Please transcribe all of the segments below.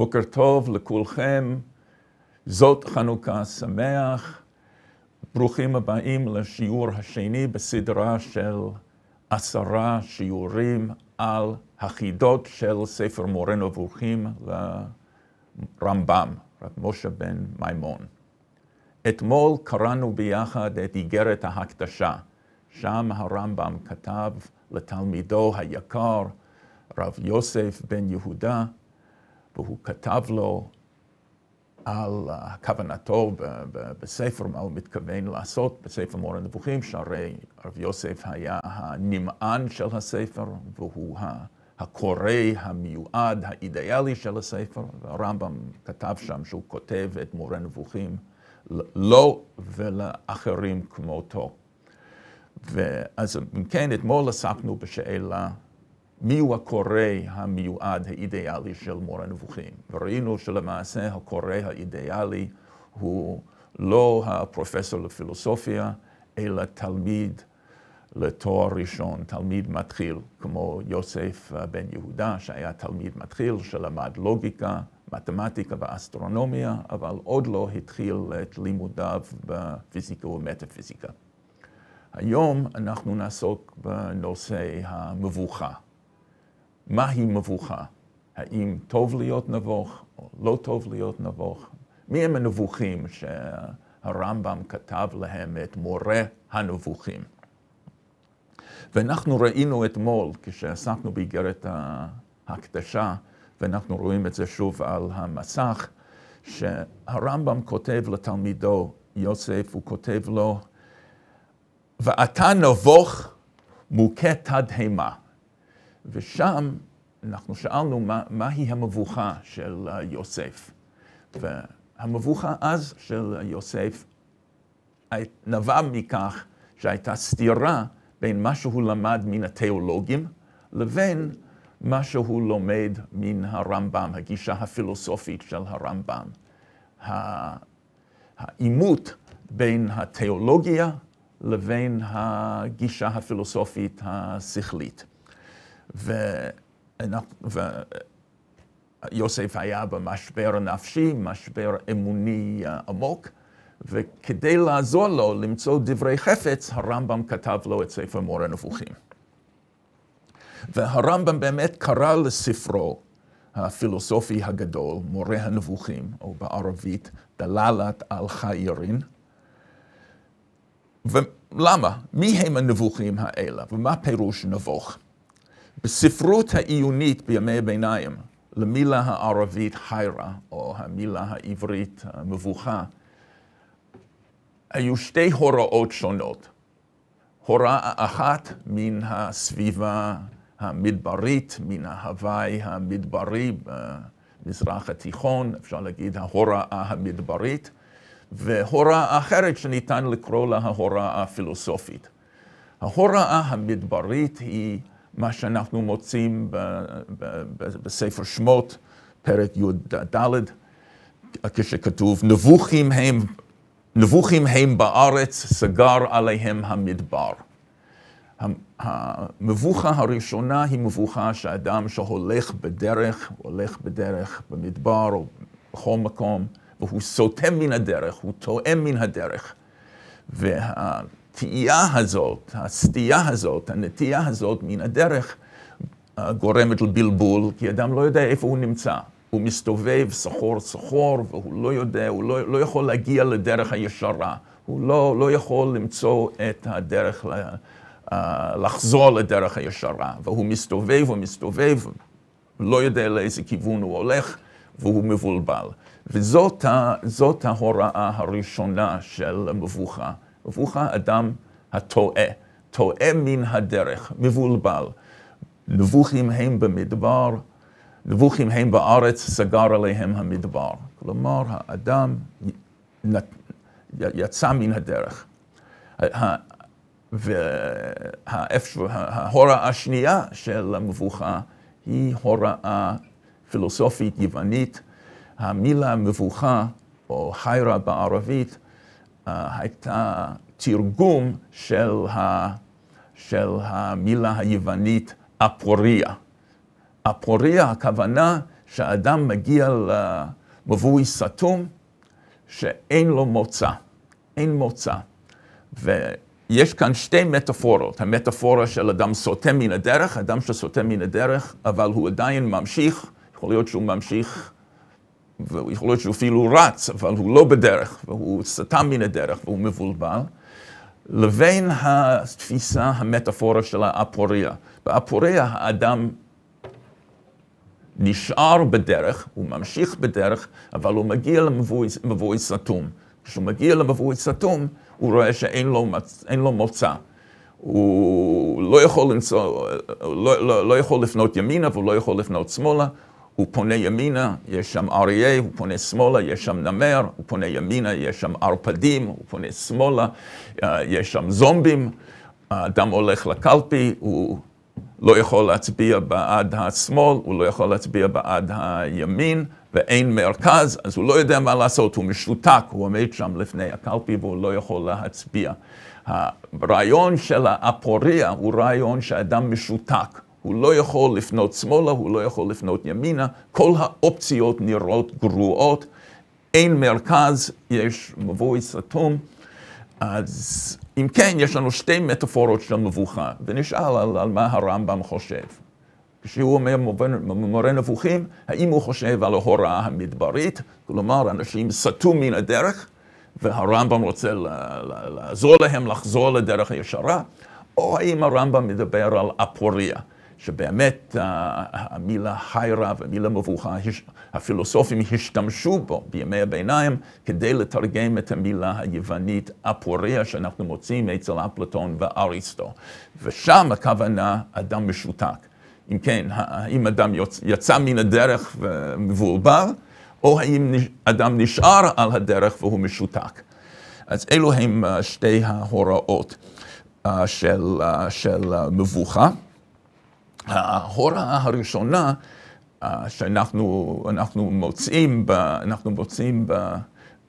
בוקר טוב לכולכם, זאת חנוכה שמח. ברוכים הבאים לשיעור השני בסדרה של עשרה שיעורים על החידות של ספר מורה נבוכים לרמב"ם, רב משה בן מימון. אתמול קראנו ביחד את איגרת ההקדשה, שם הרמב"ם כתב לתלמידו היקר, רב יוסף בן יהודה, והוא כתב לו על כוונתו בספר, מה הוא מתכוון לעשות, בספר מור הנבוכים, שהרי רב יוסף היה הנמען של הספר, והוא הקורא המיועד, האידיאלי של הספר, והרמב"ם כתב שם שהוא כותב את מורה נבוכים לו לא ולאחרים כמותו. ואז אם כן, אתמול עסקנו בשאלה מיהו הקורא המיועד האידיאלי של מור הנבוכים. וראינו שלמעשה הקורא האידיאלי הוא לא הפרופסור לפילוסופיה, אלא תלמיד לתואר ראשון, תלמיד מתחיל, כמו יוסף בן יהודה, שהיה תלמיד מתחיל, שלמד לוגיקה, מתמטיקה ואסטרונומיה, אבל עוד לא התחיל את לימודיו בפיזיקה ומטאפיזיקה. היום אנחנו נעסוק בנושא המבוכה. מהי מבוכה? האם טוב להיות נבוך או לא טוב להיות נבוך? מי הם הנבוכים שהרמב"ם כתב להם את מורה הנבוכים? ואנחנו ראינו אתמול, כשעסקנו באיגרת ההקדשה, ואנחנו רואים את זה שוב על המסך, שהרמב"ם כותב לתלמידו, יוסף, הוא כותב לו, ואתה נבוך מוכה תדהמה. ושם אנחנו שאלנו מה, מהי המבוכה של יוסף. והמבוכה אז של יוסף נבע מכך שהייתה סתירה בין מה שהוא למד מן התיאולוגים לבין מה שהוא לומד מן הרמב"ם, הגישה הפילוסופית של הרמב"ם. העימות בין התיאולוגיה לבין הגישה הפילוסופית השכלית. ואנחנו, ויוסף היה במשבר נפשי, משבר אמוני עמוק, וכדי לעזור לו למצוא דברי חפץ, הרמב"ם כתב לו את ספר מורה נבוכים. והרמב"ם באמת קרא לספרו הפילוסופי הגדול, מורה הנבוכים, או בערבית דללת על חיירין. ולמה? מי הם הנבוכים האלה? ומה פירוש נבוך? בספרות העיונית בימי הביניים, למילה הערבית חיירה, או המילה העברית המבוכה, היו שתי הוראות שונות. הוראה אחת מן הסביבה המדברית, מן ההוואי המדברי במזרח התיכון, אפשר להגיד ההוראה המדברית, והוראה אחרת שניתן לקרוא לה ההוראה הפילוסופית. ההוראה המדברית היא מה שאנחנו מוצאים בספר שמות, פרק י"ד, כשכתוב, נבוכים הם, נבוכים הם בארץ, סגר עליהם המדבר. המבוכה הראשונה היא מבוכה שאדם שהולך בדרך, הולך בדרך במדבר או בכל מקום, והוא סוטה מן הדרך, הוא טועם מן הדרך. וה... התייה הזאת, הסטייה הזאת, הנטייה הזאת מן הדרך, אה, גורמת לבלבול, כי אדם לא יודע איפה הוא נמצא. הוא מסתובב סחור סחור, והוא לא יודע, הוא לא, לא יכול להגיע לדרך הישרה. הוא לא, לא יכול למצוא את הדרך, ל, אה, לחזור לדרך הישרה. והוא מסתובב, ומסתובב, לא יודע לאיזה כיוון הוא הולך, והוא מבולבל. וזאת ההוראה הראשונה של מבוכה. וברוך האדם הטועה, טועה מן הדרך, מבולבל. נבוכים הם במדבר, נבוכים הם בארץ, סגר עליהם המדבר. כלומר, האדם יצא מן הדרך. וההוראה השנייה של המבוכה היא הוראה פילוסופית יוונית. המילה מבוכה, או חיירה בערבית, אה, הייתה תרגום של, ה, של המילה היוונית אפוריה. אפוריה הכוונה שאדם מגיע למבוי סתום שאין לו מוצא, אין מוצא. ויש כאן שתי מטאפורות, המטאפורה של אדם סוטה מן הדרך, אדם שסוטה מן הדרך, אבל הוא עדיין ממשיך, יכול להיות שהוא ממשיך ויכול להיות שהוא אפילו רץ, אבל הוא לא בדרך, והוא סתם מן הדרך והוא מבולבל, לבין התפיסה, המטאפורה של האפוריה. באפוריה האדם נשאר בדרך, הוא ממשיך בדרך, אבל הוא מגיע למבוי סתום. כשהוא מגיע למבוי סתום, הוא רואה שאין לו, מצ... לו מוצא. הוא לא יכול, למצוא, לא, לא, לא יכול לפנות ימינה והוא לא יכול לפנות שמאלה, הוא פונה ימינה, יש שם אריה, הוא פונה שמאלה, יש שם נמר, הוא פונה ימינה, יש שם ערפדים, הוא פונה שמאלה, אה, יש שם זומבים, האדם הולך לקלפי, הוא לא יכול להצביע בעד השמאל, הוא לא יכול להצביע בעד הימין, ואין מרכז, אז הוא לא יודע מה לעשות, הוא משותק, הוא עומד שם לפני הקלפי והוא לא יכול להצביע. הרעיון של האפוריה הוא רעיון שאדם משותק. הוא לא יכול לפנות שמאלה, הוא לא יכול לפנות ימינה, כל האופציות נראות גרועות, אין מרכז, יש מבוי סתום. אז אם כן, יש לנו שתי מטאפורות של מבוכה, ונשאל על, על מה הרמב"ם חושב. כשהוא אומר מורה נבוכים, האם הוא חושב על ההוראה המדברית, כלומר אנשים סטו מן הדרך, והרמב"ם רוצה לעזור להם לחזור לדרך הישרה, או האם הרמב"ם מדבר על אפוריה, שבאמת המילה חיירה והמילה מבוכה, הפילוסופים השתמשו בו בימי הביניים כדי לתרגם את המילה היוונית אפוריה שאנחנו מוצאים אצל אפלטון ואריסטו. ושם הכוונה אדם משותק. אם כן, האם אדם יצא מן הדרך ומבולבל, או האם אדם נשאר על הדרך והוא משותק. אז אלו הם אה, שתי ההוראות אה, של, אה, של מבוכה. ההוראה הראשונה אה, שאנחנו מוצאים, ב, אנחנו מוצאים ב,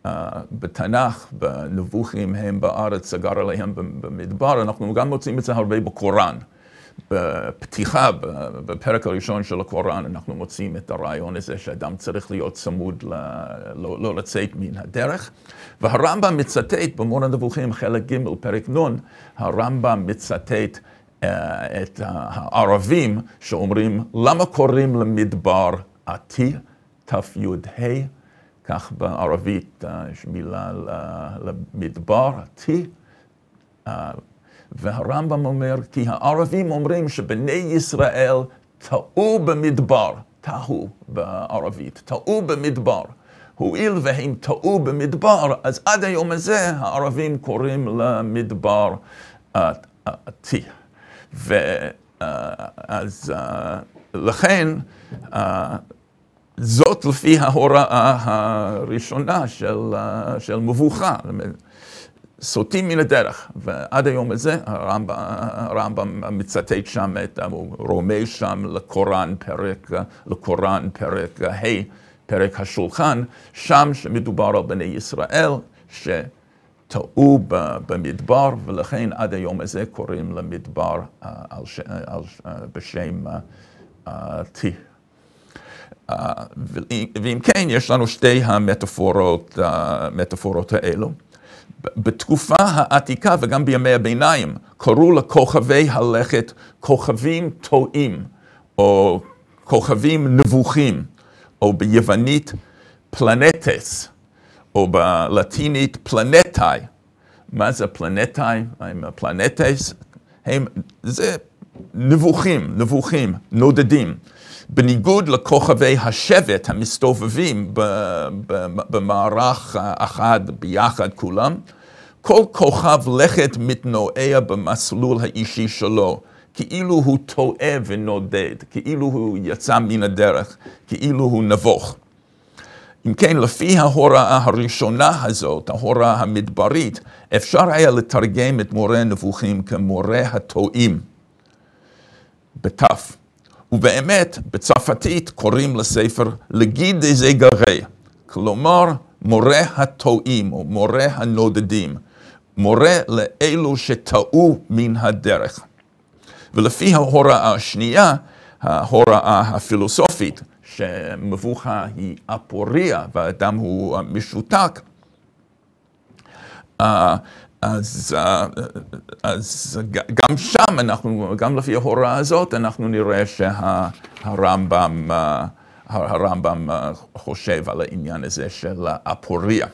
אה, בתנ"ך, בנבוכים הם בארץ, סגר עליהם במדבר, אנחנו גם מוצאים את זה הרבה בקוראן. בפתיחה, בפרק הראשון של הקוראן, אנחנו מוצאים את הרעיון הזה שאדם צריך להיות צמוד, ל... לא, לא לצאת מן הדרך. והרמב"ם מצטט, במון הנבוכים, חלק ג', פרק נ', הרמב"ם מצטט אה, את הערבים שאומרים, למה קוראים למדבר עתי, תי"ה, כך בערבית אה, יש מילה למדבר עתי, אה, והרמב"ם אומר, כי הערבים אומרים שבני ישראל טעו במדבר, טעו בערבית, טעו במדבר. הואיל והם טעו במדבר, אז עד היום הזה הערבים קוראים למדבר עתי. ואז אה, לכן, אה, זאת לפי ההוראה הראשונה של, אה, של מבוכה. סוטים מן הדרך, ועד היום הזה הרמב"ם, הרמב"ם מצטט שם, את, הוא רומז שם לקוראן פרק, לקוראן פרק ה', hey, פרק השולחן, שם שמדובר על בני ישראל, ש... טעו במדבר, ולכן עד היום הזה קוראים למדבר אה, על ש... אה, על... אה, בשם T. ואם כן, יש לנו שתי המטאפורות, המטאפורות האלו. בתקופה העתיקה וגם בימי הביניים קראו לכוכבי הלכת כוכבים טועים, או כוכבים נבוכים, או ביוונית פלנטס. או בלטינית פלנטאי. מה זה פלנטאי? הם הפלנטס? הם, זה נבוכים, נבוכים, נודדים. בניגוד לכוכבי השבט המסתובבים במערך אחד ביחד כולם, כל כוכב לכת מתנועע במסלול האישי שלו, כאילו הוא טועה ונודד, כאילו הוא יצא מן הדרך, כאילו הוא נבוך. אם כן, לפי ההוראה הראשונה הזאת, ההוראה המדברית, אפשר היה לתרגם את מורה הנבוכים כמורה הטועים, בתף. ובאמת, בצרפתית קוראים לספר לגיד איזה גרי, כלומר, מורה הטועים או מורה הנודדים, מורה לאלו שטעו מן הדרך. ולפי ההוראה השנייה, ההוראה הפילוסופית, שמבוכה היא אפוריה והאדם הוא משותק. אה, אז, אה, אז גם שם אנחנו, גם לפי ההוראה הזאת, אנחנו נראה שהרמב"ם אה, הרמב"ם חושב על העניין הזה של האפוריה.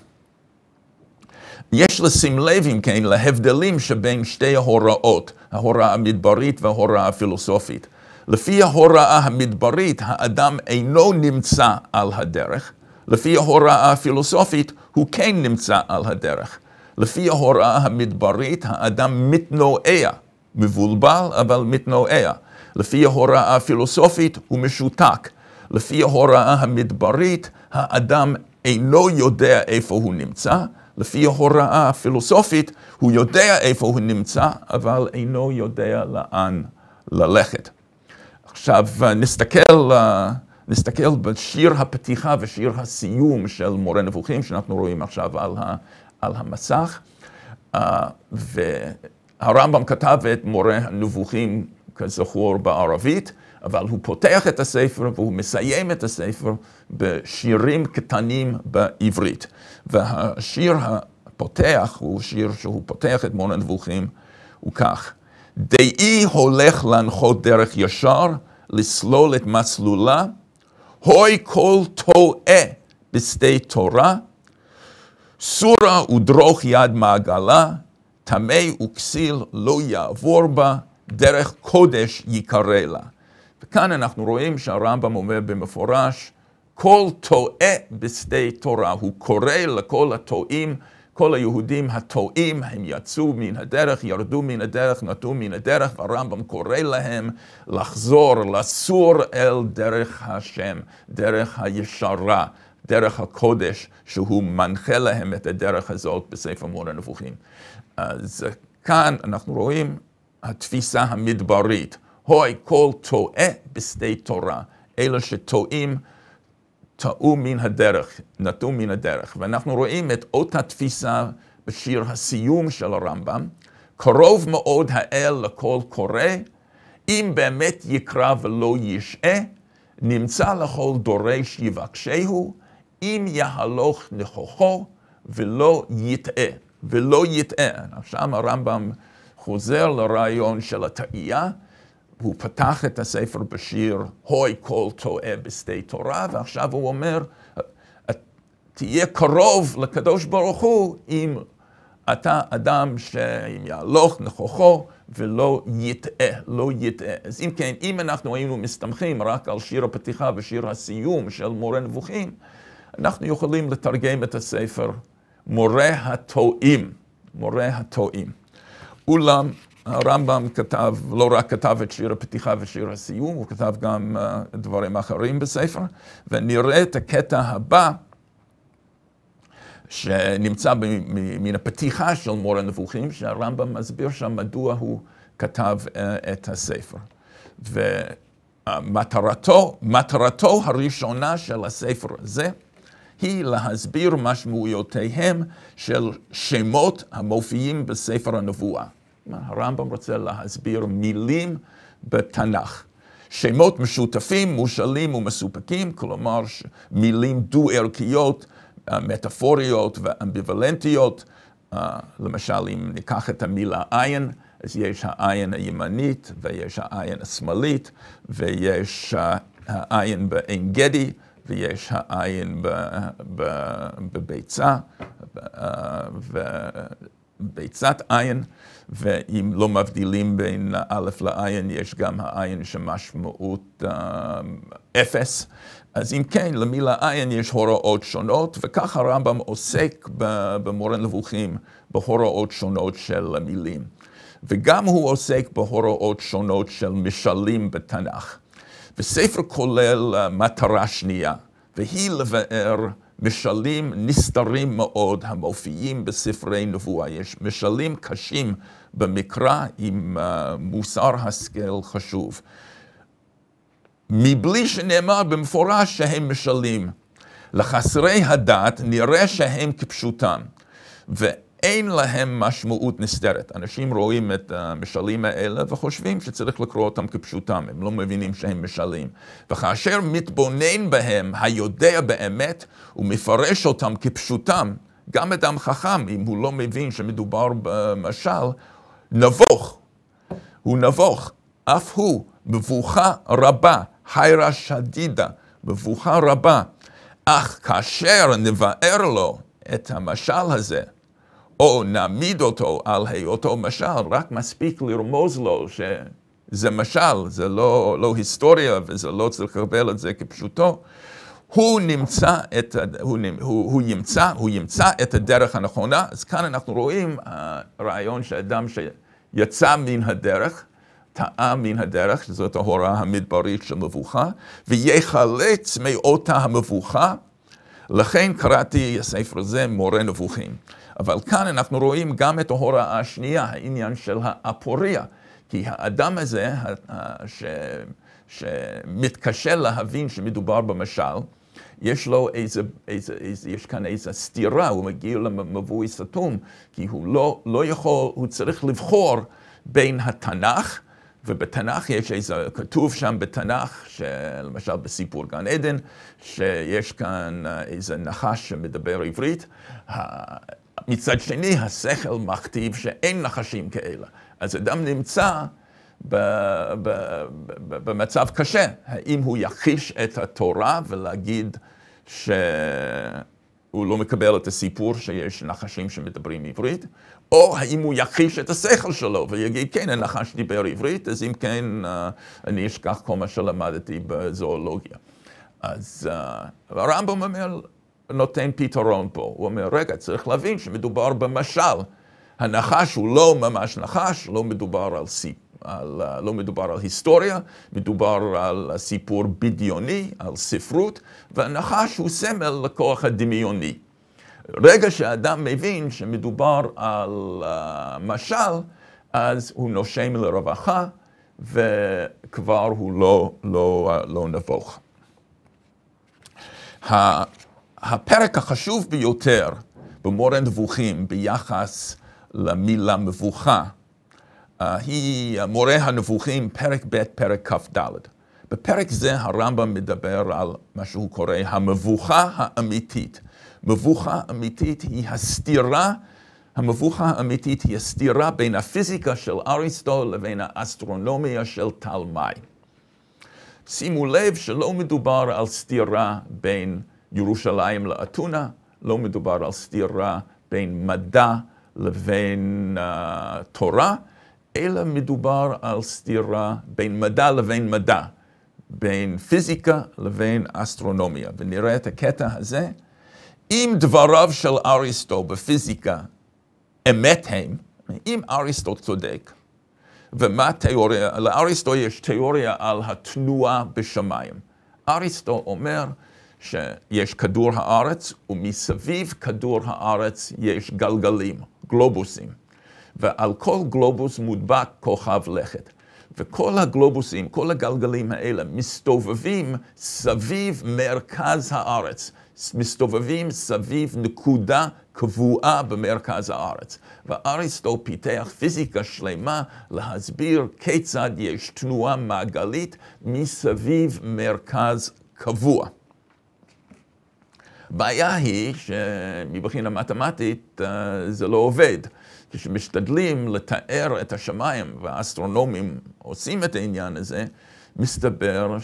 יש לשים לב, אם כן, להבדלים שבין שתי ההוראות, ההוראה המדברית וההוראה הפילוסופית. לפי ההוראה המדברית, האדם אינו נמצא על הדרך. לפי ההוראה הפילוסופית, הוא כן נמצא על הדרך. לפי ההוראה המדברית, האדם מתנועע. מבולבל, אבל מתנועע. לפי ההוראה הפילוסופית, הוא משותק. לפי ההוראה המדברית, האדם אינו יודע איפה הוא נמצא. לפי ההוראה הפילוסופית, הוא יודע איפה הוא נמצא, אבל אינו יודע לאן ללכת. עכשיו אה, נסתכל, אה, נסתכל בשיר הפתיחה ושיר הסיום של מורה נבוכים, שאנחנו רואים עכשיו על, ה, על המסך. אה, והרמב"ם כתב את מורה הנבוכים, כזכור, בערבית, אבל הוא פותח את הספר והוא מסיים את הספר בשירים קטנים בעברית. והשיר הפותח הוא שיר שהוא פותח את מורה נבוכים, הוא כך: דאי הולך להנחות דרך ישר, לסלול את מסלולה, הוי כל טועה בשדה תורה, סורה ודרוך יד מעגלה, טמא וכסיל לא יעבור בה, דרך קודש ייקרא לה. וכאן אנחנו רואים שהרמב"ם אומר במפורש, כל טועה בשדה תורה, הוא קורא לכל הטועים כל היהודים הטועים, הם יצאו מן הדרך, ירדו מן הדרך, נטו מן הדרך, והרמב"ם קורא להם לחזור, לסור אל דרך השם, דרך הישרה, דרך הקודש, שהוא מנחה להם את הדרך הזאת בספר מור הנבוכים. אז כאן אנחנו רואים התפיסה המדברית, הוי כל טועה בשדה תורה, אלה שטועים טעו מן הדרך, נטו מן הדרך. ואנחנו רואים את אותה תפיסה בשיר הסיום של הרמב"ם, קרוב מאוד האל לכל קורא, אם באמת יקרא ולא ישעה, נמצא לכל דורש יבקשהו, אם יהלוך נכוחו ולא יטעה, ולא יטעה. עכשיו הרמב"ם חוזר לרעיון של התאייה, הוא פתח את הספר בשיר, הוי כל טועה בשדה תורה, ועכשיו הוא אומר, תהיה קרוב לקדוש ברוך הוא אם אתה אדם שאם יהלוך נכוחו ולא יטעה, לא יטעה. אז אם כן, אם אנחנו היינו מסתמכים רק על שיר הפתיחה ושיר הסיום של מורה נבוכים, אנחנו יכולים לתרגם את הספר מורה הטועים, מורה הטועים. אולם הרמב"ם כתב, לא רק כתב את שיר הפתיחה ושיר הסיום, הוא כתב גם uh, דברים אחרים בספר, ונראה את הקטע הבא, שנמצא מן הפתיחה של מור הנבוכים, שהרמב"ם מסביר שם מדוע הוא כתב uh, את הספר. ומטרתו, מטרתו הראשונה של הספר הזה, היא להסביר משמעויותיהם של שמות המופיעים בספר הנבואה. הרמב"ם רוצה להסביר מילים בתנ"ך. שמות משותפים, מושאלים ומסופקים, כלומר מילים דו-ערכיות, אה, מטאפוריות ואמביוולנטיות. אה, למשל, אם ניקח את המילה עין, אז יש העין הימנית ויש העין השמאלית ויש אה, העין בעין גדי ויש העין בביצה. ו... ביצת עין, ואם לא מבדילים בין א' לעין, יש גם העין שמשמעות אה, אפס. אז אם כן, למילה עין יש הוראות שונות, וכך הרמב"ם עוסק במורה נבוכים בהוראות שונות של המילים. וגם הוא עוסק בהוראות שונות של משלים בתנ"ך. וספר כולל אה, מטרה שנייה, והיא לבאר משלים נסתרים מאוד המופיעים בספרי נבואה. יש משלים קשים במקרא עם אה, מוסר השכל חשוב. מבלי שנאמר במפורש שהם משלים. לחסרי הדת נראה שהם כפשוטם. אין להם משמעות נסתרת. אנשים רואים את המשלים האלה וחושבים שצריך לקרוא אותם כפשוטם, הם לא מבינים שהם משלים. וכאשר מתבונן בהם היודע באמת, הוא מפרש אותם כפשוטם, גם אדם חכם, אם הוא לא מבין שמדובר במשל, נבוך. הוא נבוך, אף הוא מבוכה רבה, חיירה שדידה, מבוכה רבה. אך כאשר נבער לו את המשל הזה, או נעמיד אותו על היותו משל, רק מספיק לרמוז לו שזה משל, זה לא, לא היסטוריה וזה לא צריך לקבל את זה כפשוטו. הוא נמצא את, הוא, הוא, הוא ימצא, הוא ימצא את הדרך הנכונה, אז כאן אנחנו רואים הרעיון אה, שאדם שיצא מן הדרך, טעה מן הדרך, שזאת ההוראה המדברית של מבוכה, ויחלץ מאותה המבוכה. לכן קראתי הספר הזה מורה נבוכים. אבל כאן אנחנו רואים גם את ההוראה השנייה, העניין של האפוריה. כי האדם הזה, ש... שמתקשה להבין שמדובר במשל, יש לו איזה, איזה, איזה, יש כאן איזה סתירה, הוא מגיע למבוי סתום, כי הוא לא, לא יכול, הוא צריך לבחור בין התנ"ך, ובתנ"ך יש איזה, כתוב שם בתנ"ך, למשל בסיפור גן עדן, שיש כאן איזה נחש שמדבר עברית, מצד שני, השכל מכתיב שאין נחשים כאלה. אז אדם נמצא במצב קשה, האם הוא יכחיש את התורה ולהגיד שהוא לא מקבל את הסיפור שיש נחשים שמדברים עברית, או האם הוא יכחיש את השכל שלו ויגיד, כן, הנחש דיבר עברית, אז אם כן, אה, אני אשכח כל מה שלמדתי בזואולוגיה. אז אה, הרמב"ם אומר, נותן פתרון פה. הוא אומר, רגע, צריך להבין שמדובר במשל. הנחש הוא לא ממש נחש, לא מדובר על סיפ... על, לא מדובר על היסטוריה, מדובר על סיפור בדיוני, על ספרות, והנחש הוא סמל לכוח הדמיוני. רגע שאדם מבין שמדובר על uh, משל, אז הוא נושם לרווחה, וכבר הוא לא, לא, אה, לא נבוך. הפרק החשוב ביותר במורה נבוכים ביחס למילה מבוכה, uh, אה, היא מורה הנבוכים, פרק ב', פרק כ"ד. בפרק זה הרמב"ם מדבר על מה שהוא קורא המבוכה האמיתית. מבוכה אמיתית היא הסתירה, המבוכה האמיתית היא הסתירה בין הפיזיקה של אריסטו לבין האסטרונומיה של תלמי. שימו לב שלא מדובר על סתירה בין ירושלים לאתונה, לא מדובר על סתירה בין מדע לבין uh, תורה, אלא מדובר על סתירה בין מדע לבין מדע, בין פיזיקה לבין אסטרונומיה. ונראה את הקטע הזה. אם דבריו של אריסטו בפיזיקה אמת הם, אם אריסטו צודק, ומה תיאוריה, לאריסטו יש תיאוריה על התנועה בשמיים. אריסטו אומר, שיש כדור הארץ, ומסביב כדור הארץ יש גלגלים, גלובוסים. ועל כל גלובוס מודבק כוכב לכת. וכל הגלובוסים, כל הגלגלים האלה, מסתובבים סביב מרכז הארץ. מסתובבים סביב נקודה קבועה במרכז הארץ. ואריסטו פיתח פיזיקה שלמה להסביר כיצד יש תנועה מעגלית מסביב מרכז קבוע. הבעיה היא שמבחינה מתמטית אה, זה לא עובד. כשמשתדלים לתאר את השמיים, והאסטרונומים עושים את העניין הזה, מסתבר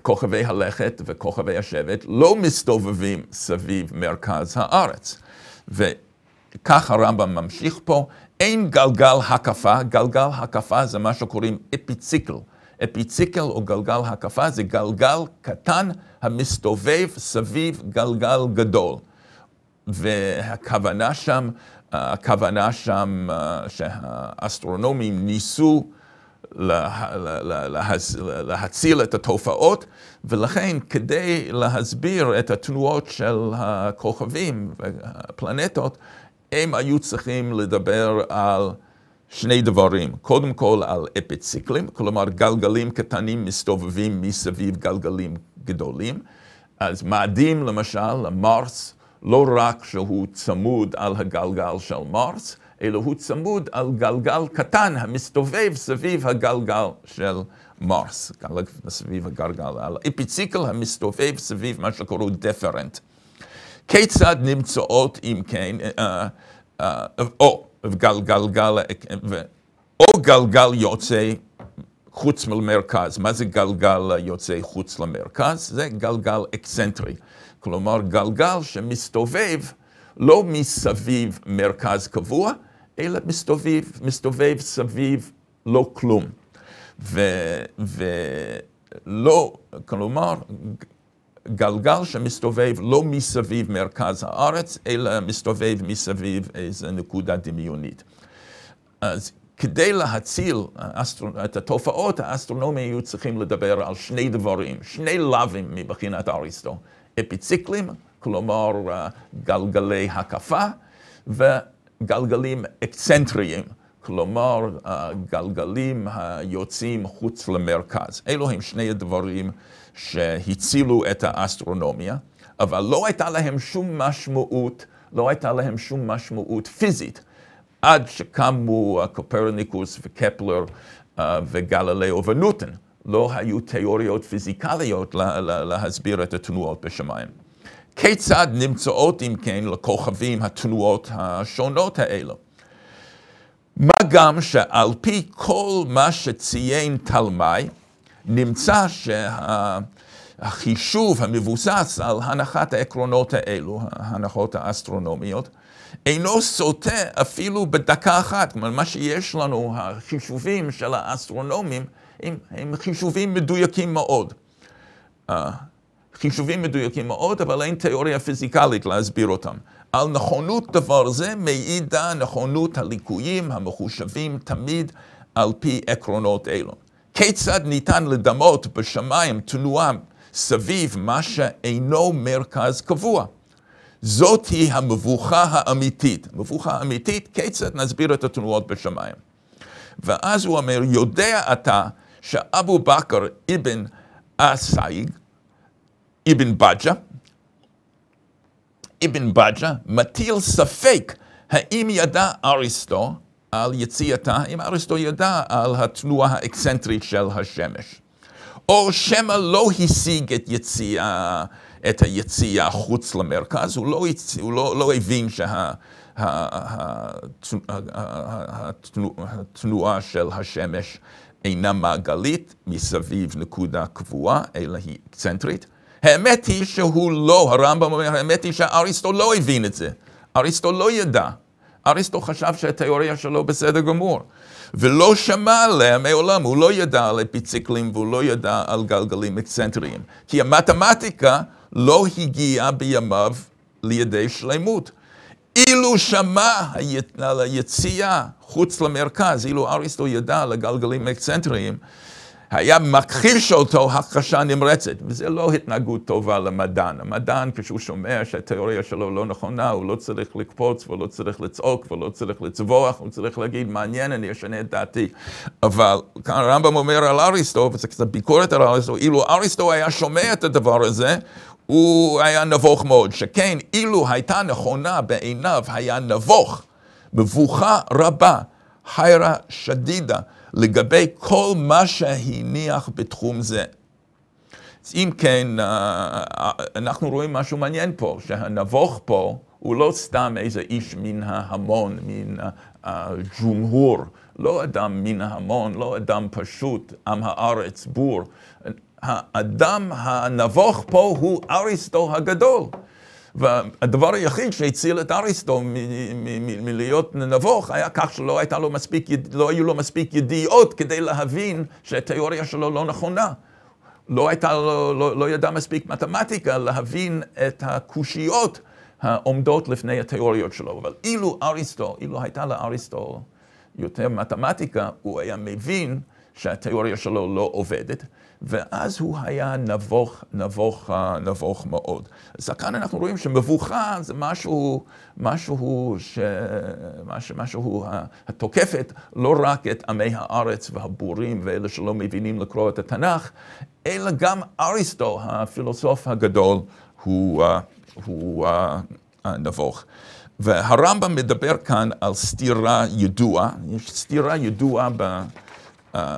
שכוכבי שה... הלכת וכוכבי השבט לא מסתובבים סביב מרכז הארץ. וכך הרמב"ם ממשיך פה, אין גלגל הקפה, גלגל הקפה זה מה שקוראים אפיציקל. אפיציקל או גלגל הקפה זה גלגל קטן המסתובב סביב גלגל גדול. והכוונה שם, הכוונה שם אה, שהאסטרונומים ניסו לה, לה, לה, להציל את התופעות, ולכן כדי להסביר את התנועות של הכוכבים והפלנטות, הם היו צריכים לדבר על שני דברים. קודם כל על אפיציקלים, כלומר גלגלים קטנים מסתובבים מסביב גלגלים גדולים. אז מאדים למשל למרס, לא רק שהוא צמוד על הגלגל של מרס, אלא הוא צמוד על גלגל קטן המסתובב סביב הגלגל של מרס, סביב הגלגל, על אפיציקל המסתובב סביב מה שקוראים דפרנט. כיצד נמצאות, אם כן, אה, אה, או, uh, uh, oh, וגלגלגל, או גלגל יוצא חוץ למרכז. מה זה גלגל יוצא חוץ למרכז? זה גלגל אקסנטרי. כלומר, גלגל שמסתובב לא מסביב מרכז קבוע, אלא מסתובב, מסתובב סביב לא כלום. ולא, כלומר, גלגל שמסתובב לא מסביב מרכז הארץ, אלא מסתובב מסביב איזו נקודה דמיונית. אז כדי להציל את התופעות, האסטרונומים היו צריכים לדבר על שני דברים, שני לאווים מבחינת אריסטו, אפיציקלים, כלומר אה, גלגלי הקפה, וגלגלים אקצנטריים, כלומר אה, גלגלים היוצאים חוץ למרכז. אלו הם שני הדברים שהצילו את האסטרונומיה, אבל לא הייתה להם שום משמעות, לא הייתה להם שום משמעות פיזית, עד שקמו קופרניקוס וקפלר אה, וגלילאו ונוטן. לא היו תיאוריות פיזיקליות לה, לה, להסביר את התנועות בשמיים. כיצד נמצאות, אם כן, לכוכבים התנועות השונות האלו? מה גם שעל פי כל מה שציין תלמי, נמצא שהחישוב המבוסס על הנחת העקרונות האלו, ההנחות האסטרונומיות, אינו סוטה אפילו בדקה אחת. כלומר, מה שיש לנו, החישובים של האסטרונומים, הם, הם חישובים מדויקים מאוד. אה, חישובים מדויקים מאוד, אבל אין תיאוריה פיזיקלית להסביר אותם. על נכונות דבר זה מעידה נכונות הליקויים המחושבים תמיד על פי עקרונות אלו. כיצד ניתן לדמות בשמיים תנועה סביב מה שאינו מרכז קבוע? זאת היא המבוכה האמיתית. מבוכה האמיתית, כיצד נסביר את התנועות בשמיים? ואז הוא אומר, יודע אתה שאבו בכר אבן אסייג, אבן בג'ה, אבן בג'ה, מטיל ספק האם ידע אריסטו על יציאתה, אם אריסטו לא ידע על התנועה האקסנטרית של השמש. אור שמא לא השיג את יציאה, את היציאה חוץ למרכז, הוא לא, יצ... הוא לא, לא הבין שהתנועה של השמש אינה מעגלית מסביב נקודה קבועה, אלא היא אקצנטרית. האמת היא שהוא לא, הרמב"ם אומר, האמת היא שאריסטו לא הבין את זה. אריסטו לא ידע אריסטו חשב שהתיאוריה שלו בסדר גמור, ולא שמע עליה מעולם, הוא לא ידע על אפיציקלים והוא לא ידע על גלגלים אקסנטריים, כי המתמטיקה לא הגיעה בימיו לידי שלמות. אילו שמע על היציאה חוץ למרכז, אילו אריסטו ידע על הגלגלים האקסנטריים, היה מכחיש אותו הכחשה נמרצת, וזה לא התנהגות טובה למדען. המדען, כשהוא שומע שהתיאוריה שלו לא נכונה, הוא לא צריך לקפוץ, והוא לא צריך לצעוק, והוא לא צריך לצבוח, הוא צריך להגיד, מעניין, אני אשנה את דעתי. אבל כאן הרמב"ם אומר על אריסטו, וזה קצת ביקורת על אריסטו, אילו אריסטו היה שומע את הדבר הזה, הוא היה נבוך מאוד, שכן אילו הייתה נכונה בעיניו, היה נבוך, מבוכה רבה, חיירה שדידה. לגבי כל מה שהניח בתחום זה. אז אם כן, אה, אה, אנחנו רואים משהו מעניין פה, שהנבוך פה הוא לא סתם איזה איש מן ההמון, מן הג'ומהור, לא אדם מן ההמון, לא אדם פשוט, עם הארץ, בור. האדם הנבוך פה הוא אריסטו הגדול. והדבר היחיד שהציל את אריסטו מלהיות נבוך היה כך שלא לו מספיק, לא היו לו מספיק ידיעות כדי להבין שהתיאוריה שלו לא נכונה. לא, הייתה, לא, לא, לא ידע מספיק מתמטיקה להבין את הקושיות העומדות לפני התיאוריות שלו. אבל אילו אריסטו, אילו הייתה לאריסטו יותר מתמטיקה, הוא היה מבין שהתיאוריה שלו לא עובדת. ואז הוא היה נבוך, נבוך, נבוך מאוד. אז כאן אנחנו רואים שמבוכה זה משהו, משהו, ש... משהו, משהו אה, התוקפת לא רק את עמי הארץ והבורים ואלה שלא מבינים לקרוא את התנ"ך, אלא גם אריסטו, הפילוסוף הגדול, הוא, אה, הוא אה, נבוך. והרמב"ם מדבר כאן על סתירה ידועה, יש סתירה ידועה ב... אה,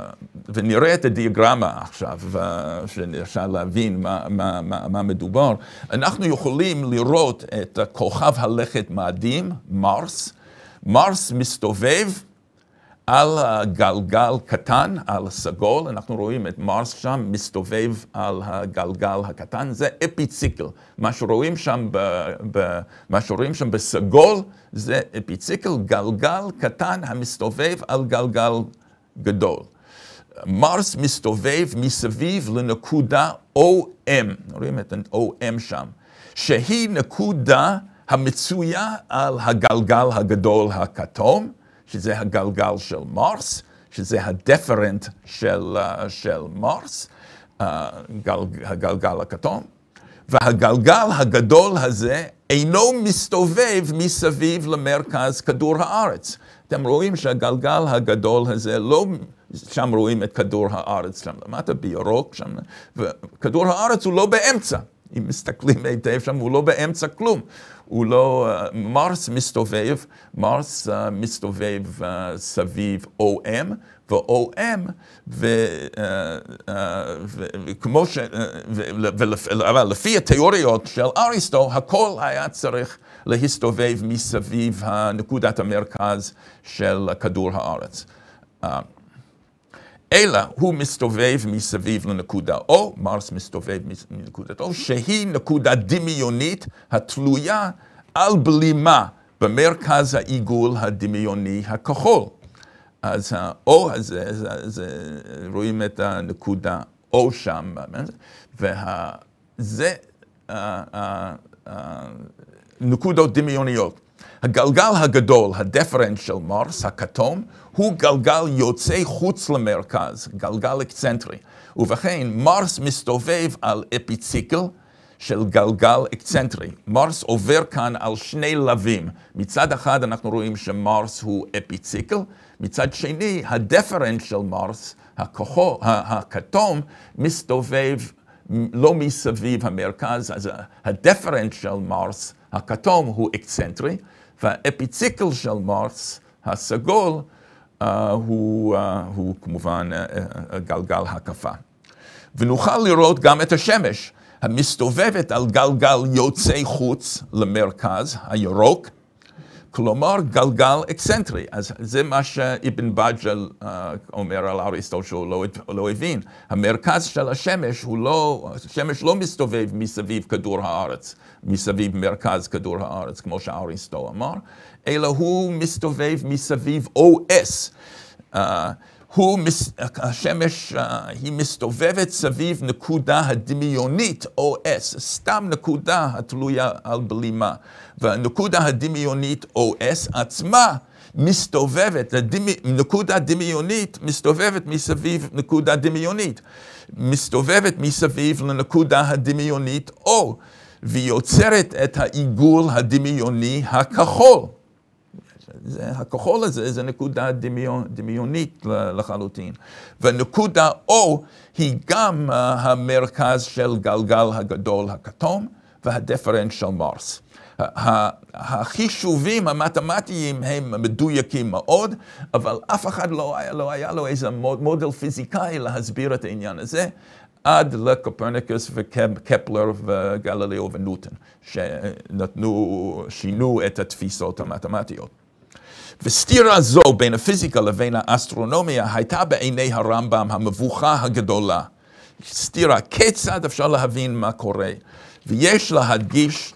ונראה את הדיאגרמה עכשיו, אה, שאפשר להבין מה, מה, מה, מה מדובר. אנחנו יכולים לראות את כוכב הלכת מאדים, מרס. מרס מסתובב על גלגל קטן, על הסגול, אנחנו רואים את מרס שם מסתובב על הגלגל הקטן, זה אפיציקל. מה שרואים שם, ב, ב, מה שרואים שם בסגול זה אפיציקל, גלגל קטן המסתובב על גלגל גדול. מרס מסתובב מסביב לנקודה OM, רואים את ה-OM שם, שהיא נקודה המצויה על הגלגל הגדול הכתום, שזה הגלגל של מרס, שזה הדפרנט של, אה, של מרס, אה, הגלגל, הכתום, והגלגל הגדול הזה אינו מסתובב מסביב למרכז כדור הארץ. אתם רואים שהגלגל הגדול הזה, לא שם רואים את כדור הארץ שם למטה, בירוק שם, וכדור הארץ הוא לא באמצע. אם מסתכלים היטב שם, הוא לא באמצע כלום. הוא לא, מרס מסתובב, מרס אה, מסתובב אה, סביב OM, ו-OM, וכמו אה, ש... אבל לפי התיאוריות של אריסטו, הכל היה צריך להסתובב מסביב נקודת המרכז של כדור הארץ. אה, אלא הוא מסתובב מסביב לנקודה O, מרס מסתובב מנקודת O, שהיא נקודה דמיונית התלויה על בלימה במרכז העיגול הדמיוני הכחול. אז ה-O הזה, זה, זה, רואים את הנקודה O שם, אה, וזה אה, נקודות דמיוניות. הגלגל הגדול, הדפרנט של מרס, הכתום, הוא גלגל יוצא חוץ למרכז, גלגל אקצנטרי. ובכן, מרס מסתובב על אפיציקל של גלגל אקצנטרי. מרס עובר כאן על שני לווים. מצד אחד אנחנו רואים שמרס הוא אפיציקל, מצד שני, הדפרנט של מרס, הכוחו, הכתום, מסתובב לא מסביב המרכז, אז הדפרנט של מרס הכתום הוא אקצנטרי, והאפיציקל של מרס, הסגול, uh, הוא, uh, הוא כמובן uh, uh, גלגל הקפה. ונוכל לראות גם את השמש המסתובבת על גלגל יוצא חוץ למרכז, הירוק, כלומר גלגל אקסנטרי. אז זה מה שאיבן בג'ל uh, אומר על אריסטו שהוא לא, לא הבין. המרכז של השמש הוא לא, השמש לא מסתובב מסביב כדור הארץ. מסביב מרכז כדור הארץ, כמו שאריסטו אמר, אלא הוא מסתובב מסביב OS. Uh, הוא, השמש, uh, היא מסתובבת סביב נקודה הדמיונית OS, סתם נקודה התלויה על בלימה. והנקודה הדמיונית OS עצמה מסתובבת, הדמי, נקודה דמיונית מסתובבת מסביב נקודה דמיונית, מסתובבת מסביב לנקודה הדמיונית O. ויוצרת את העיגול הדמיוני הכחול. זה, הכחול הזה זה נקודה דמיון, דמיונית לחלוטין. ונקודה O היא גם uh, המרכז של גלגל הגדול הכתום והדיפרנס של מרס. החישובים המתמטיים הם מדויקים מאוד, אבל אף אחד לא היה, לא היה לו איזה מודל פיזיקאי להסביר את העניין הזה, עד לקופרניקוס וקפלר וגלליאו ונוטון, שנתנו, שינו את התפיסות המתמטיות. וסתירה זו בין הפיזיקה לבין האסטרונומיה הייתה בעיני הרמב"ם המבוכה הגדולה. סתירה, כיצד אפשר להבין מה קורה? ויש להדגיש,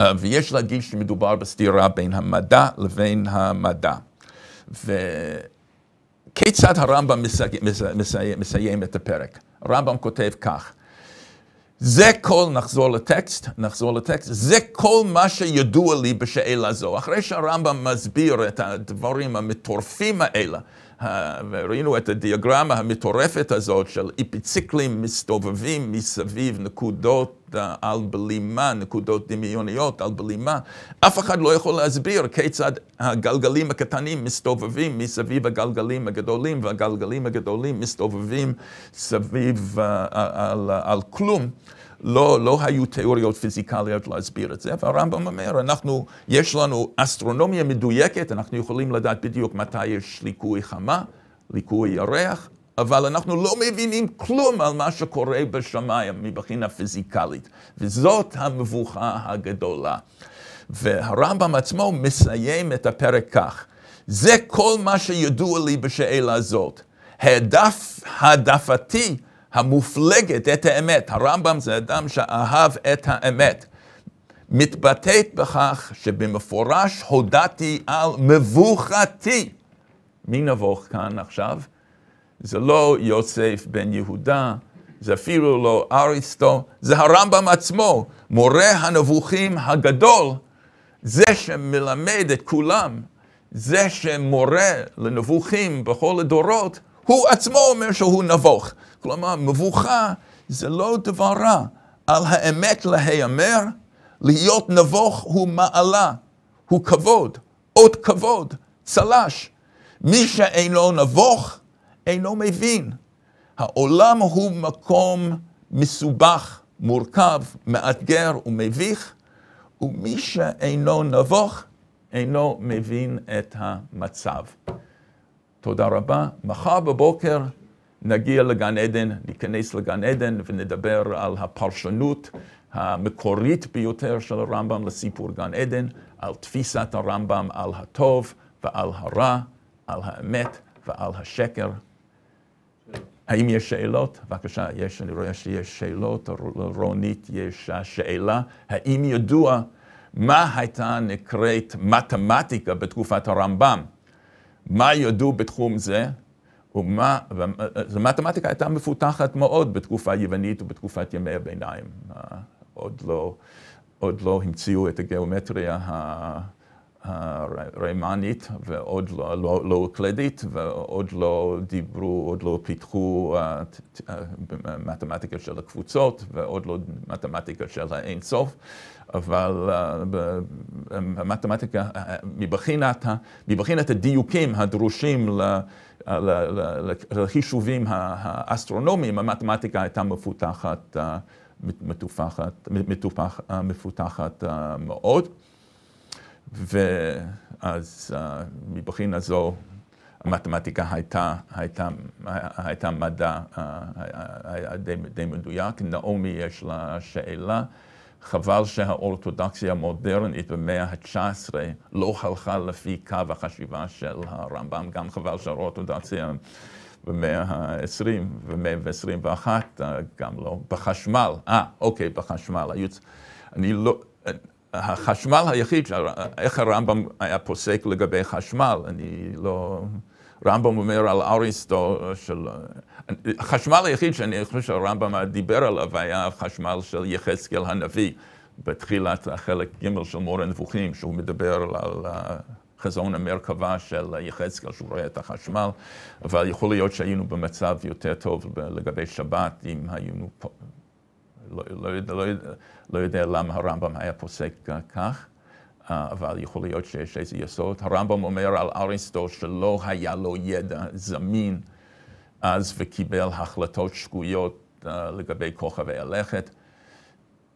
אה, ויש להדגיש שמדובר בסתירה בין המדע לבין המדע. ו... כיצד הרמב"ם מסיים, מסיים, מסיים את הפרק? הרמב"ם כותב כך, זה כל, נחזור לטקסט, נחזור לטקסט, זה כל מה שידוע לי בשאלה זו. אחרי שהרמב"ם מסביר את הדברים המטורפים האלה, ראינו את הדיאגרמה המטורפת הזאת של אפיציקלים מסתובבים מסביב נקודות אה, על בלימה, נקודות דמיוניות על בלימה. אף אחד לא יכול להסביר כיצד הגלגלים הקטנים מסתובבים מסביב הגלגלים הגדולים, והגלגלים הגדולים מסתובבים סביב על, אה, אה, על, על כלום. לא, לא היו תיאוריות פיזיקליות להסביר את זה, והרמב"ם אומר, אנחנו, יש לנו אסטרונומיה מדויקת, אנחנו יכולים לדעת בדיוק מתי יש ליקוי חמה, ליקוי ירח, אבל אנחנו לא מבינים כלום על מה שקורה בשמיים מבחינה פיזיקלית, וזאת המבוכה הגדולה. והרמב"ם עצמו מסיים את הפרק כך, זה כל מה שידוע לי בשאלה זאת. העדף, העדפתי המופלגת את האמת, הרמב"ם זה אדם שאהב את האמת, מתבטאת בכך שבמפורש הודעתי על מבוכתי. מי נבוך כאן עכשיו? זה לא יוסף בן יהודה, זה אפילו לא אריסטו, זה הרמב"ם עצמו, מורה הנבוכים הגדול, זה שמלמד את כולם, זה שמורה לנבוכים בכל הדורות, הוא עצמו אומר שהוא נבוך. כלומר, מבוכה זה לא דבר רע. על האמת להיאמר, להיות נבוך הוא מעלה, הוא כבוד, אות כבוד, צל"ש. מי שאינו נבוך, אינו מבין. העולם הוא מקום מסובך, מורכב, מאתגר ומביך, ומי שאינו נבוך, אינו מבין את המצב. תודה רבה. מחר בבוקר נגיע לגן עדן, ניכנס לגן עדן ונדבר על הפרשנות המקורית ביותר של הרמב"ם לסיפור גן עדן, על תפיסת הרמב"ם על הטוב ועל הרע, על האמת ועל השקר. האם יש שאלות? בבקשה, יש, אני רואה שיש שאלות, לרונית יש שאלה. האם ידוע מה הייתה נקראת מתמטיקה בתקופת הרמב"ם? מה ידעו בתחום זה, ומה, ומתמטיקה הייתה מפותחת מאוד בתקופה היוונית ובתקופת ימי הביניים. אה, עוד לא, עוד לא המציאו את הגיאומטריה ה... הרימנית ועוד לא, אוקלדית לא, לא אוקלדית ועוד לא דיברו, עוד לא פיתחו אה, אה, מתמטיקה של הקבוצות ועוד לא מתמטיקה של האינסוף, אבל אה, המתמטיקה, מבחינת, מבחינת הדיוקים הדרושים ל... לחישובים האסטרונומיים, המתמטיקה הייתה מפותחת, מפותחת, מפותחת מאוד. ואז uh, אה, מבחינה זו המתמטיקה הייתה, הייתה, הייתה מדע uh, היה די, די מדויק. נעמי יש לה שאלה, חבל שהאורתודוקסיה המודרנית במאה ה-19 לא הלכה לפי קו החשיבה של הרמב"ם, גם חבל שהאורתודוקסיה במאה ה-20 ומאה ה-21 גם לא, בחשמל, אה, אוקיי, בחשמל, היו... אני לא, החשמל היחיד, איך הרמב"ם היה פוסק לגבי חשמל, אני לא... רמב"ם אומר על אריסטו של... החשמל היחיד שאני חושב שהרמב"ם דיבר עליו היה החשמל של יחזקאל הנביא, בתחילת החלק ג' של מור הנבוכים, שהוא מדבר על חזון המרכבה של יחזקאל, שהוא רואה את החשמל, אבל יכול להיות שהיינו במצב יותר טוב לגבי שבת אם היינו פה. לא, לא, לא, לא, לא יודע למה הרמב"ם היה פוסק כך, אה, אבל יכול להיות שיש איזה יסוד. הרמב"ם אומר על אריסטו שלא היה לו ידע זמין אז וקיבל החלטות שגויות אה, לגבי כוכבי הלכת.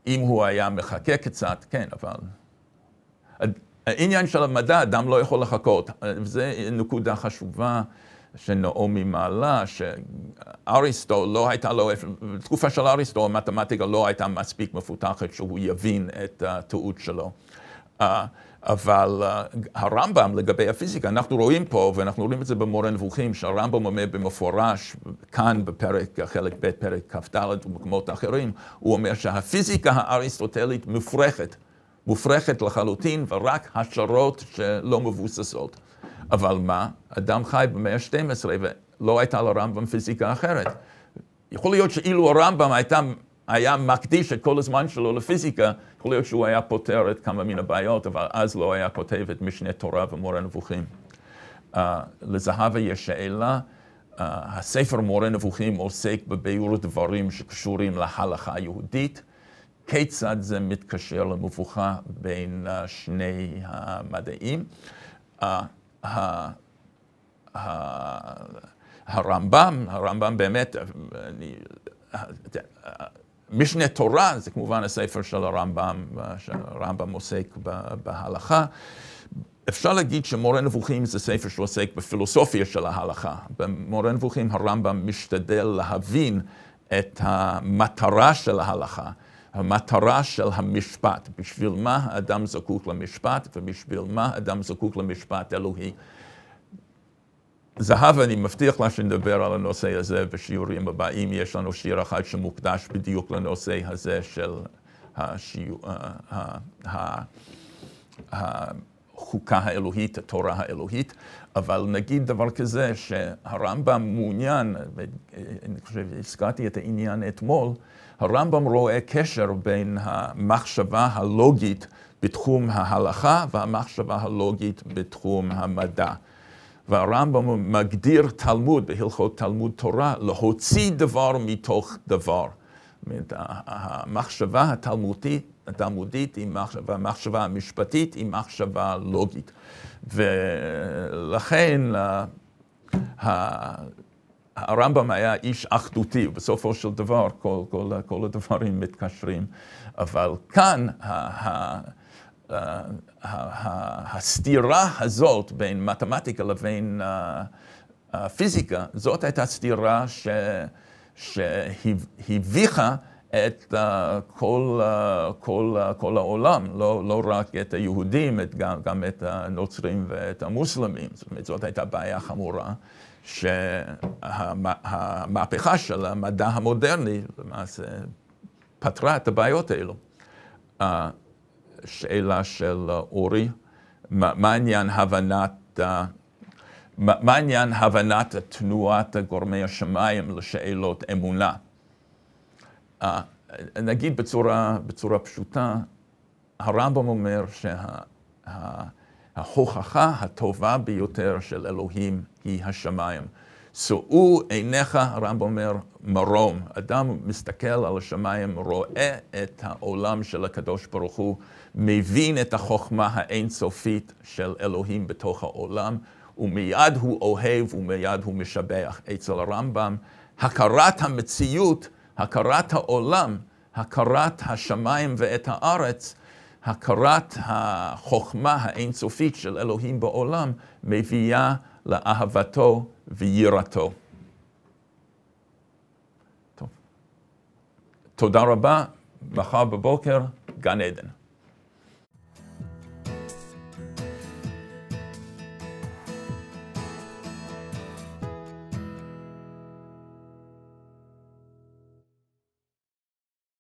אם הוא היה מחכה קצת, כן, אבל... העניין של המדע, אדם לא יכול לחכות. אה, זו נקודה חשובה. שנעמי מעלה, שאריסטו לא הייתה לו, בתקופה של אריסטו המתמטיקה לא הייתה מספיק מפותחת שהוא יבין את הטעות שלו. אה, אבל אה, הרמב"ם לגבי הפיזיקה, אנחנו רואים פה, ואנחנו רואים את זה במורה נבוכים, שהרמב"ם אומר במפורש, כאן בפרק, חלק ב', פרק כ"ד ובמקומות אחרים, הוא אומר שהפיזיקה האריסטוטלית מופרכת, מופרכת לחלוטין, ורק השערות שלא מבוססות. אבל מה? אדם חי במאה ה-12 ולא הייתה לרמב"ם פיזיקה אחרת. יכול להיות שאילו הרמב"ם הייתה, היה מקדיש את כל הזמן שלו לפיזיקה, יכול להיות שהוא היה פותר את כמה מן הבעיות, אבל אז לא היה כותב את משנה תורה ומורה נבוכים. Uh, לזהבה יש שאלה, uh, הספר מורה נבוכים עוסק בביאור דברים שקשורים להלכה היהודית. כיצד זה מתקשר למבוכה בין uh, שני המדעים? Uh, הרמב"ם, הרמב"ם באמת, אני, משנה תורה זה כמובן הספר של הרמב"ם, שהרמב"ם עוסק בהלכה. אפשר להגיד שמורה נבוכים זה ספר שעוסק בפילוסופיה של ההלכה. במורה נבוכים הרמב"ם משתדל להבין את המטרה של ההלכה. המטרה של המשפט, בשביל מה האדם זקוק למשפט ובשביל מה האדם זקוק למשפט אלוהי. זהב, אני מבטיח לה שנדבר על הנושא הזה בשיעורים הבאים. יש לנו שיר אחד שמוקדש בדיוק לנושא הזה של השיעור, אה, אה, החוקה האלוהית, התורה האלוהית. אבל נגיד דבר כזה, שהרמב"ם מעוניין, ואני חושב שהזכרתי את העניין אתמול, הרמב"ם רואה קשר בין המחשבה הלוגית בתחום ההלכה והמחשבה הלוגית בתחום המדע. והרמב"ם מגדיר תלמוד בהלכות תלמוד תורה להוציא דבר מתוך דבר. זאת אומרת, המחשבה התלמודית, התלמודית היא מחשבה, המחשבה המשפטית היא מחשבה לוגית. ולכן הרמב"ם היה איש אחדותי, ובסופו של דבר כל, כל, כל הדברים מתקשרים, אבל כאן הסתירה הזאת בין מתמטיקה לבין הפיזיקה, אה, אה, זאת הייתה סתירה שהביכה את uh, כל, uh, כל, uh, כל העולם, לא, לא רק את היהודים, את גם, גם את הנוצרים ואת המוסלמים. זאת אומרת, זאת הייתה בעיה חמורה, שהמהפכה של המדע המודרני למעשה פתרה את הבעיות האלו. שאלה של אורי, מה, מה עניין הבנת... uh, מה, מה עניין הבנת תנועת גורמי השמיים לשאלות אמונה? נגיד בצורה, בצורה פשוטה, הרמב"ם אומר שההוכחה שה, הטובה ביותר של אלוהים היא השמיים. שאו עיניך, הרמב"ם אומר, מרום. אדם מסתכל על השמיים, רואה את העולם של הקדוש ברוך הוא, מבין את החוכמה האינסופית של אלוהים בתוך העולם, ומיד הוא אוהב ומיד הוא משבח. אצל הרמב"ם, הכרת המציאות הכרת העולם, הכרת השמיים ואת הארץ, הכרת החוכמה האינסופית של אלוהים בעולם, מביאה לאהבתו ויראתו. טוב. תודה רבה, מחר בבוקר, גן עדן.